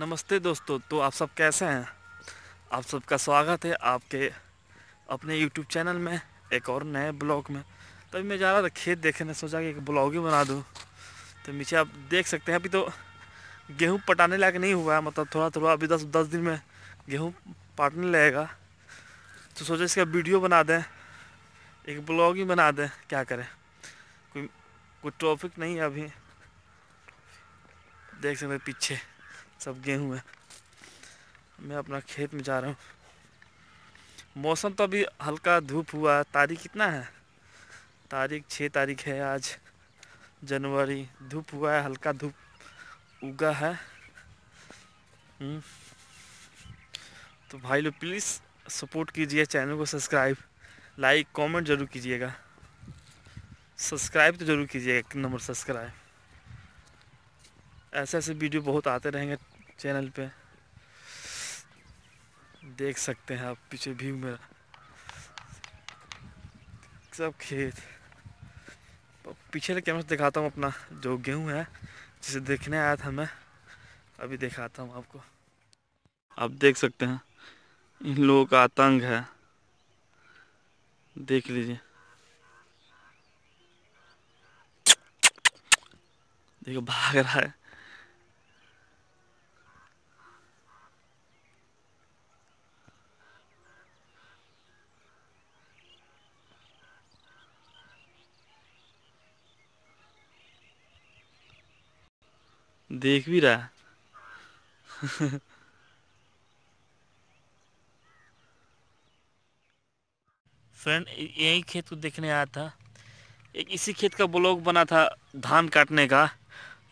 नमस्ते दोस्तों तो आप सब कैसे हैं आप सबका स्वागत है आपके अपने यूट्यूब चैनल में एक और नए ब्लॉग में तभी तो मैं जा रहा था खेत देखने सोचा कि एक ब्लॉग ही बना दूँ तो नीचे आप देख सकते हैं अभी तो गेहूँ पटाने लायक नहीं हुआ है मतलब थोड़ा थोड़ा अभी दस दस दिन में गेहूँ पाटने लगेगा तो सोचा इसका वीडियो बना दें एक ब्लॉग ही बना दें क्या करें कोई कोई टॉपिक नहीं है अभी देख सकते पीछे सब गेहूँ है मैं अपना खेत में जा रहा हूँ मौसम तो अभी हल्का धूप हुआ तारीख कितना है तारीख छः तारीख है आज जनवरी धूप हुआ है हल्का धूप उगा है हम्म। तो भाई लोग प्लीज़ सपोर्ट कीजिए चैनल को सब्सक्राइब लाइक कमेंट ज़रूर कीजिएगा सब्सक्राइब तो ज़रूर कीजिएगा एक नंबर सब्सक्राइब ऐसे ऐसे वीडियो बहुत आते रहेंगे चैनल पे देख सकते हैं आप पीछे भी मेरा सब खेत पीछे कैमरे से दिखाता हूँ अपना जो गेहूँ है जिसे देखने आया था मैं अभी दिखाता हूँ आपको आप देख सकते हैं इन लोगों का आतंक है देख लीजिए देखो भाग रहा है देख भी रहा फ्रेंड यही खेत को तो देखने आया था एक इसी खेत का ब्लॉग बना था धान काटने का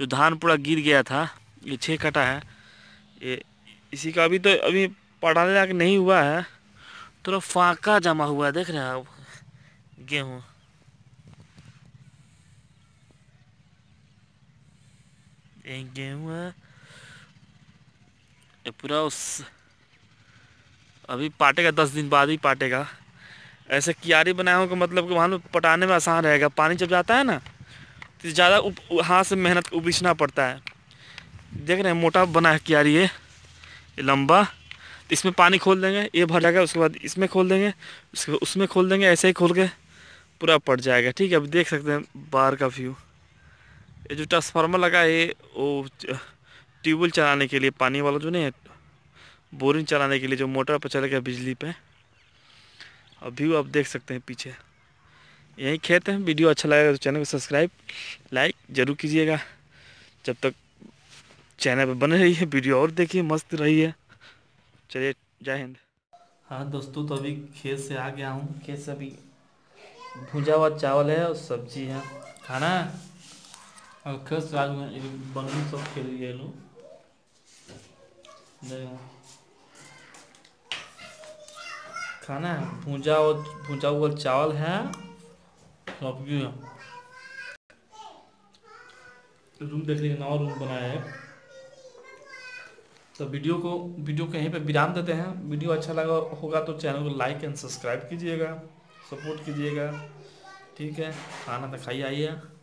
जो धान पूरा गिर गया था ये छः कटा है ये इसी का अभी तो अभी पढ़ाने लायक नहीं हुआ है थोड़ा तो फाका जमा हुआ है देख रहे हैं आप गेहूँ गेहूँ पूरा उस अभी पाटेगा दस दिन बाद ही पाटेगा ऐसे कियारी बनाया हूँ मतलब कि वहाँ में पटाने में आसान रहेगा पानी जब जाता है ना तो ज़्यादा हाथ से मेहनत उबिछना पड़ता है देख रहे हैं मोटा बना है क्यारी ये लंबा तो इसमें पानी खोल देंगे ये भर जाएगा उसके बाद इसमें खोल देंगे उसके बाद उसमें खोल देंगे ऐसे ही खोल के पूरा पड़ जाएगा ठीक है अभी देख सकते हैं बाहर का व्यू ये जो ट्रांसफार्मर लगा है वो ट्यूबवेल चलाने के लिए पानी वाला जो नहीं है बोरिंग चलाने के लिए जो मोटर पर चलेगा बिजली पे और व्यू आप देख सकते हैं पीछे यही खेत है वीडियो अच्छा लगेगा तो चैनल को सब्सक्राइब लाइक ज़रूर कीजिएगा जब तक चैनल पर बने रही है वीडियो और देखिए मस्त रही है चलिए जय हिंद हाँ दोस्तों तो अभी खेत से आ गया हूँ खेत से अभी भुजा हुआ चावल है और सब्जी है खाना खस राग में बनू सब खेल गए लोग खाना है भूजा और भूजा हुआ चावल है सब्जी है रूम देख लीजिए नवा रूम बनाया है तो वीडियो को वीडियो कहीं पे विराम देते हैं वीडियो अच्छा लगा होगा तो चैनल को लाइक एंड सब्सक्राइब कीजिएगा सपोर्ट कीजिएगा ठीक है खाना तो खाई आइए